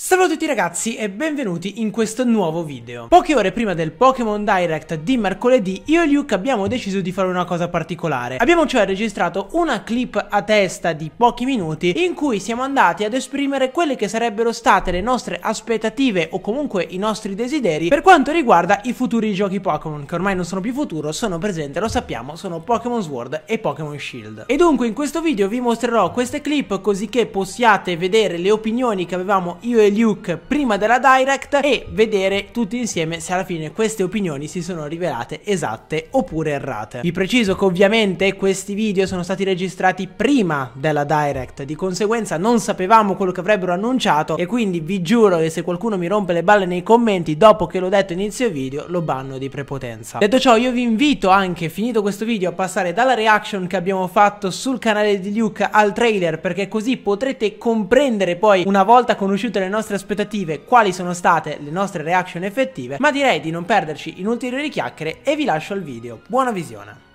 Salve a tutti ragazzi e benvenuti in questo nuovo video. Poche ore prima del Pokémon Direct di mercoledì io e Luke abbiamo deciso di fare una cosa particolare. Abbiamo cioè registrato una clip a testa di pochi minuti in cui siamo andati ad esprimere quelle che sarebbero state le nostre aspettative o comunque i nostri desideri per quanto riguarda i futuri giochi Pokémon che ormai non sono più futuro, sono presente, lo sappiamo, sono Pokémon Sword e Pokémon Shield. E dunque in questo video vi mostrerò queste clip così che possiate vedere le opinioni che avevamo io e Luke prima della direct e vedere tutti insieme se alla fine queste opinioni si sono rivelate esatte oppure errate. Vi preciso che ovviamente questi video sono stati registrati prima della direct, di conseguenza non sapevamo quello che avrebbero annunciato e quindi vi giuro che se qualcuno mi rompe le balle nei commenti dopo che l'ho detto inizio video lo banno di prepotenza. Detto ciò io vi invito anche finito questo video a passare dalla reaction che abbiamo fatto sul canale di Luke al trailer perché così potrete comprendere poi una volta conosciute le nostre nostre aspettative, quali sono state le nostre reaction effettive, ma direi di non perderci in ulteriori chiacchiere e vi lascio al video. Buona visione!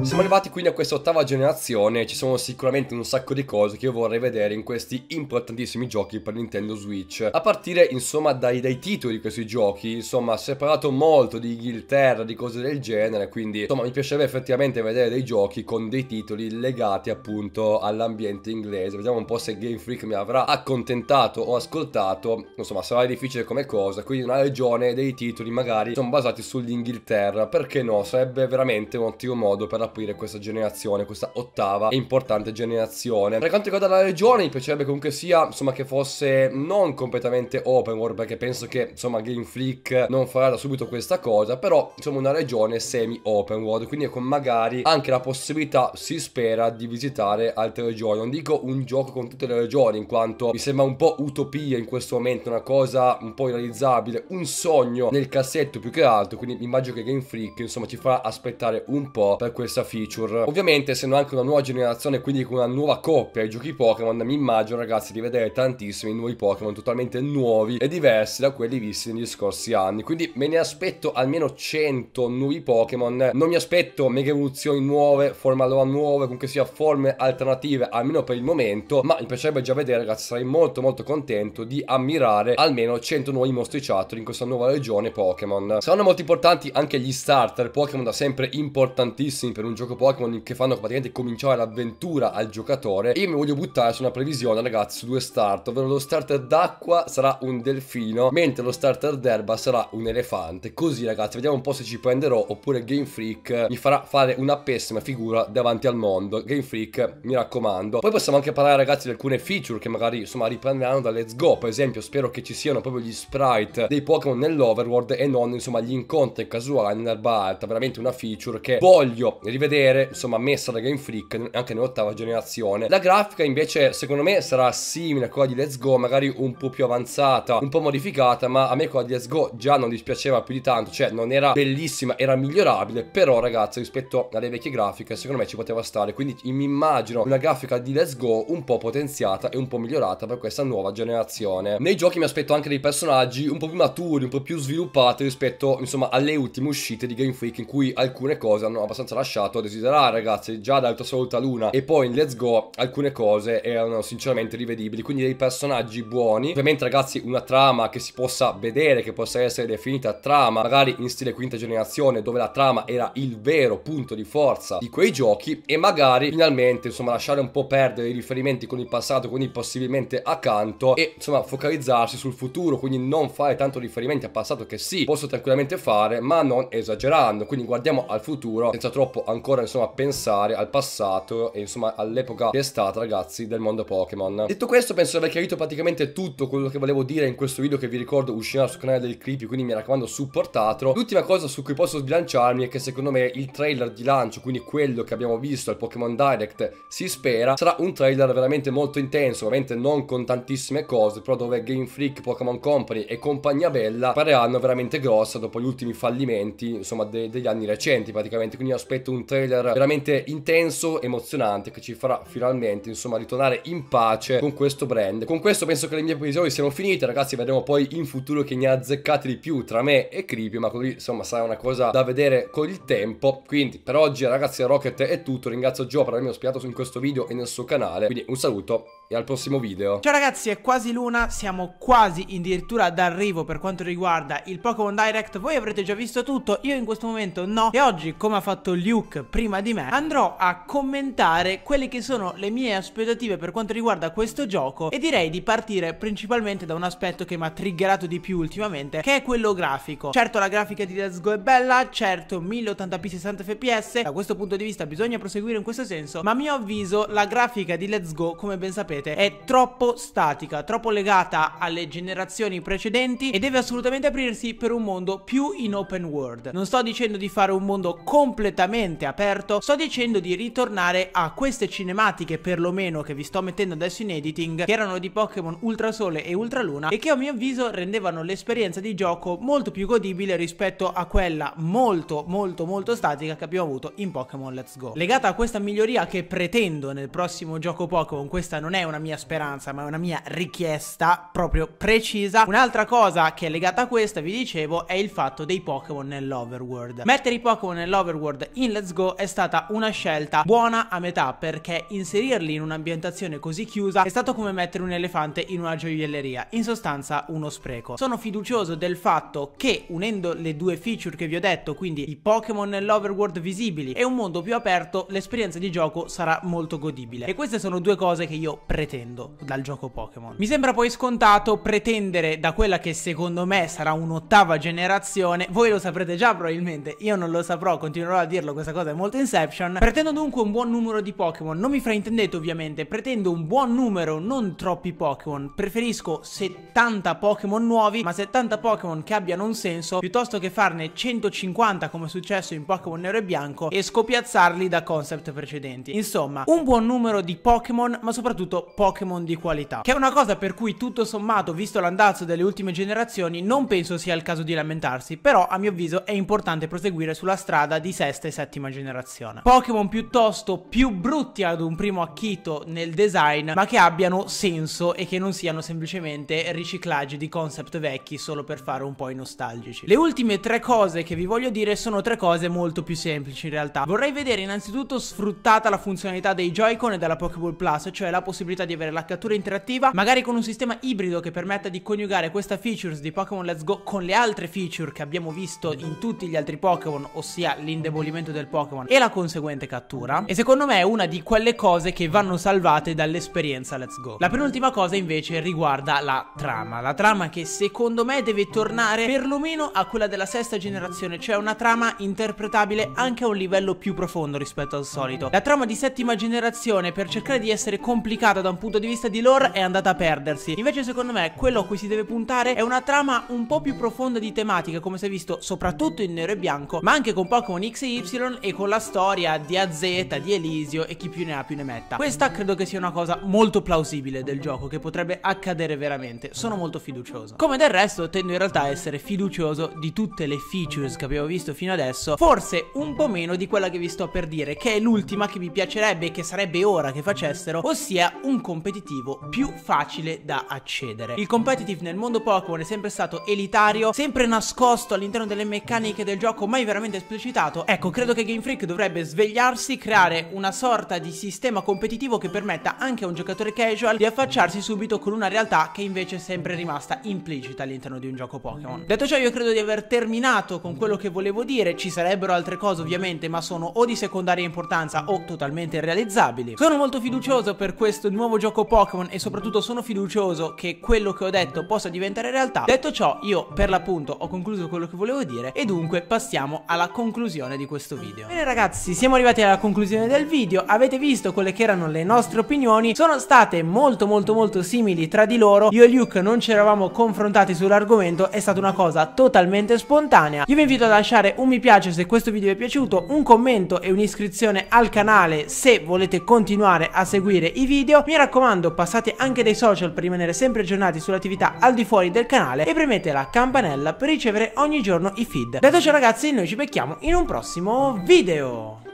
Siamo arrivati quindi a questa ottava generazione, ci sono sicuramente un sacco di cose che io vorrei vedere in questi importantissimi giochi per Nintendo Switch. A partire insomma dai, dai titoli di questi giochi, insomma si è parlato molto di Inghilterra, di cose del genere, quindi insomma mi piacerebbe effettivamente vedere dei giochi con dei titoli legati appunto all'ambiente inglese. Vediamo un po' se Game Freak mi avrà accontentato o ascoltato, insomma sarà difficile come cosa, quindi una regione dei titoli magari sono basati sull'Inghilterra, perché no? Sarebbe veramente un ottimo modo per aprire questa generazione, questa ottava e importante generazione. Per quanto riguarda la regione, mi piacerebbe comunque sia, insomma, che fosse non completamente open world, perché penso che, insomma, Game Freak non farà da subito questa cosa, però, insomma, una regione semi open world, quindi con ecco, magari anche la possibilità, si spera, di visitare altre regioni. Non dico un gioco con tutte le regioni, in quanto mi sembra un po' utopia in questo momento, una cosa un po' irrealizzabile, un sogno nel cassetto più che altro, quindi immagino che Game Freak, insomma, ci farà aspettare un po' per questa grossa feature. Ovviamente essendo anche una nuova generazione quindi con una nuova coppia ai giochi Pokémon mi immagino ragazzi di vedere tantissimi nuovi Pokémon totalmente nuovi e diversi da quelli visti negli scorsi anni. Quindi me ne aspetto almeno 100 nuovi Pokémon. Non mi aspetto mega evoluzioni nuove, forme allora nuove, comunque sia forme alternative almeno per il momento ma mi piacerebbe già vedere ragazzi sarei molto molto contento di ammirare almeno 100 nuovi mostri mostriciattoli in questa nuova regione Pokémon. Saranno molto importanti anche gli starter Pokémon da sempre importantissimi per un un gioco Pokémon che fanno praticamente cominciare l'avventura al giocatore. io mi voglio buttare su una previsione, ragazzi, su due start, ovvero lo starter d'acqua sarà un delfino, mentre lo starter d'erba sarà un elefante. Così, ragazzi, vediamo un po' se ci prenderò, oppure Game Freak mi farà fare una pessima figura davanti al mondo. Game Freak, mi raccomando. Poi possiamo anche parlare, ragazzi, di alcune feature che magari, insomma, riprenderanno da Let's Go. Per esempio, spero che ci siano proprio gli sprite dei Pokémon nell'Overworld e non, insomma, gli incontri casuali in erba alta. Veramente una feature che voglio rivedere rivedere, insomma, messa da Game Freak anche nell'ottava generazione. La grafica invece, secondo me, sarà simile a quella di Let's Go, magari un po' più avanzata, un po' modificata, ma a me quella di Let's Go già non dispiaceva più di tanto, cioè non era bellissima, era migliorabile, però ragazzi, rispetto alle vecchie grafiche, secondo me ci poteva stare, quindi mi immagino una grafica di Let's Go un po' potenziata e un po' migliorata per questa nuova generazione. Nei giochi mi aspetto anche dei personaggi un po' più maturi, un po' più sviluppati rispetto, insomma, alle ultime uscite di Game Freak in cui alcune cose hanno abbastanza lasciato lasciato a desiderare ragazzi già ad Alta Assoluta Luna e poi in Let's Go alcune cose erano sinceramente rivedibili quindi dei personaggi buoni ovviamente ragazzi una trama che si possa vedere che possa essere definita trama magari in stile quinta generazione dove la trama era il vero punto di forza di quei giochi e magari finalmente insomma lasciare un po' perdere i riferimenti con il passato quindi possibilmente accanto e insomma focalizzarsi sul futuro quindi non fare tanto riferimenti al passato che sì posso tranquillamente fare ma non esagerando quindi guardiamo al futuro senza troppo ancora ancora insomma pensare al passato e insomma all'epoca che è stata ragazzi del mondo Pokémon. Detto questo penso di aver chiarito praticamente tutto quello che volevo dire in questo video che vi ricordo uscirà sul canale del Creepy quindi mi raccomando supportatelo. L'ultima cosa su cui posso sbilanciarmi è che secondo me il trailer di lancio quindi quello che abbiamo visto al Pokémon Direct si spera sarà un trailer veramente molto intenso ovviamente non con tantissime cose però dove Game Freak, Pokémon Company e compagnia bella faranno veramente grossa dopo gli ultimi fallimenti insomma de degli anni recenti praticamente quindi aspetto un trailer veramente intenso, emozionante, che ci farà finalmente, insomma, ritornare in pace con questo brand. Con questo penso che le mie previsioni siano finite, ragazzi, vedremo poi in futuro chi ne ha azzeccati di più tra me e Creepy, ma così, insomma, sarà una cosa da vedere con il tempo. Quindi, per oggi, ragazzi, Rocket è tutto. Ringrazio Gio per avermi ospitato in questo video e nel suo canale. Quindi, un saluto e al prossimo video. Ciao ragazzi, è quasi luna, siamo quasi addirittura d'arrivo per quanto riguarda il Pokémon Direct. Voi avrete già visto tutto, io in questo momento no. E oggi, come ha fatto Luke prima di me, andrò a commentare quelle che sono le mie aspettative per quanto riguarda questo gioco e direi di partire principalmente da un aspetto che mi ha triggerato di più ultimamente, che è quello grafico. Certo la grafica di Let's Go è bella, certo 1080p 60 fps, da questo punto di vista bisogna proseguire in questo senso, ma a mio avviso la grafica di Let's Go, come ben sapete, vedete è troppo statica, troppo legata alle generazioni precedenti e deve assolutamente aprirsi per un mondo più in open world. Non sto dicendo di fare un mondo completamente aperto, sto dicendo di ritornare a queste cinematiche perlomeno che vi sto mettendo adesso in editing che erano di Pokémon Ultrasole e Ultraluna e che a mio avviso rendevano l'esperienza di gioco molto più godibile rispetto a quella molto molto molto statica che abbiamo avuto in Pokémon Let's Go. Legata a questa miglioria che pretendo nel prossimo gioco Pokémon, questa non è una mia speranza, ma è una mia richiesta proprio precisa. Un'altra cosa che è legata a questa, vi dicevo, è il fatto dei Pokémon nell'Overworld. Mettere i Pokémon nell'Overworld in Let's Go è stata una scelta buona a metà perché inserirli in un'ambientazione così chiusa è stato come mettere un elefante in una gioielleria, in sostanza uno spreco. Sono fiducioso del fatto che unendo le due feature che vi ho detto, quindi i Pokémon nell'Overworld visibili e un mondo più aperto, l'esperienza di gioco sarà molto godibile. E queste sono due cose che io pre pretendo dal gioco Pokémon. Mi sembra poi scontato pretendere da quella che secondo me sarà un'ottava generazione, voi lo saprete già probabilmente, io non lo saprò, continuerò a dirlo, questa cosa è molto Inception. Pretendo dunque un buon numero di Pokémon, non mi fraintendete ovviamente, pretendo un buon numero, non troppi Pokémon, preferisco 70 Pokémon nuovi, ma 70 Pokémon che abbiano un senso, piuttosto che farne 150 come è successo in Pokémon Nero e Bianco e scopiazzarli da concept precedenti. Insomma, un buon numero di Pokémon, ma soprattutto Pokémon di qualità. Che è una cosa per cui tutto sommato, visto l'andazzo delle ultime generazioni, non penso sia il caso di lamentarsi, però a mio avviso è importante proseguire sulla strada di sesta e settima generazione. Pokémon piuttosto più brutti ad un primo acchito nel design, ma che abbiano senso e che non siano semplicemente riciclaggi di concept vecchi solo per fare un po' i nostalgici. Le ultime tre cose che vi voglio dire sono tre cose molto più semplici in realtà. Vorrei vedere innanzitutto sfruttata la funzionalità dei Joy-Con e della Pokéball Plus, cioè la possibilità possibilità di avere la cattura interattiva, magari con un sistema ibrido che permetta di coniugare questa features di Pokémon Let's Go con le altre feature che abbiamo visto in tutti gli altri Pokémon, ossia l'indebolimento del Pokémon e la conseguente cattura. E secondo me è una di quelle cose che vanno salvate dall'esperienza Let's Go. La penultima cosa invece riguarda la trama, la trama che secondo me deve tornare perlomeno a quella della sesta generazione, cioè una trama interpretabile anche a un livello più profondo rispetto al solito. La trama di settima generazione per cercare di essere complicata complicata da un punto di vista di lore è andata a perdersi. Invece secondo me quello a cui si deve puntare è una trama un po' più profonda di tematica come si è visto soprattutto in nero e bianco ma anche con Pokémon X e Y e con la storia di AZ, di Elisio e chi più ne ha più ne metta. Questa credo che sia una cosa molto plausibile del gioco che potrebbe accadere veramente. Sono molto fiducioso. Come del resto tendo in realtà a essere fiducioso di tutte le features che abbiamo visto fino adesso forse un po' meno di quella che vi sto per dire che è l'ultima che mi piacerebbe e che sarebbe ora che facessero ossia un competitivo più facile da accedere. Il competitive nel mondo Pokémon è sempre stato elitario, sempre nascosto all'interno delle meccaniche del gioco, mai veramente esplicitato. Ecco, credo che Game Freak dovrebbe svegliarsi, creare una sorta di sistema competitivo che permetta anche a un giocatore casual di affacciarsi subito con una realtà che invece è sempre rimasta implicita all'interno di un gioco Pokémon. Detto ciò, io credo di aver terminato con quello che volevo dire, ci sarebbero altre cose ovviamente, ma sono o di secondaria importanza o totalmente realizzabili. Sono molto fiducioso per questo nuovo gioco Pokémon e soprattutto sono fiducioso che quello che ho detto possa diventare realtà. Detto ciò, io per l'appunto ho concluso quello che volevo dire e dunque passiamo alla conclusione di questo video. Bene ragazzi, siamo arrivati alla conclusione del video, avete visto quelle che erano le nostre opinioni, sono state molto molto molto simili tra di loro, io e Luke non ci eravamo confrontati sull'argomento, è stata una cosa totalmente spontanea. Io vi invito a lasciare un mi piace se questo video vi è piaciuto, un commento e un'iscrizione al canale se volete continuare a seguire i video mi raccomando, passate anche dai social per rimanere sempre aggiornati sull'attività al di fuori del canale e premete la campanella per ricevere ogni giorno i feed. Detto ciò ragazzi, noi ci becchiamo in un prossimo video.